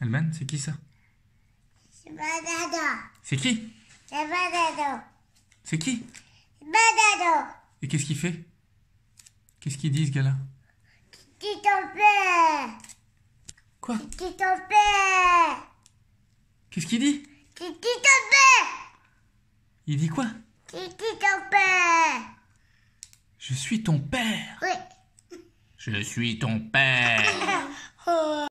Alman, c'est qui ça C'est qui C'est qui Et qu'est-ce qu'il fait Qu'est-ce qu'il dit ce gars-là Qui Quoi Qui Qu'est-ce qu'il dit Qui ton Il dit quoi Qui ton père Je suis ton père. Oui. Je suis ton père.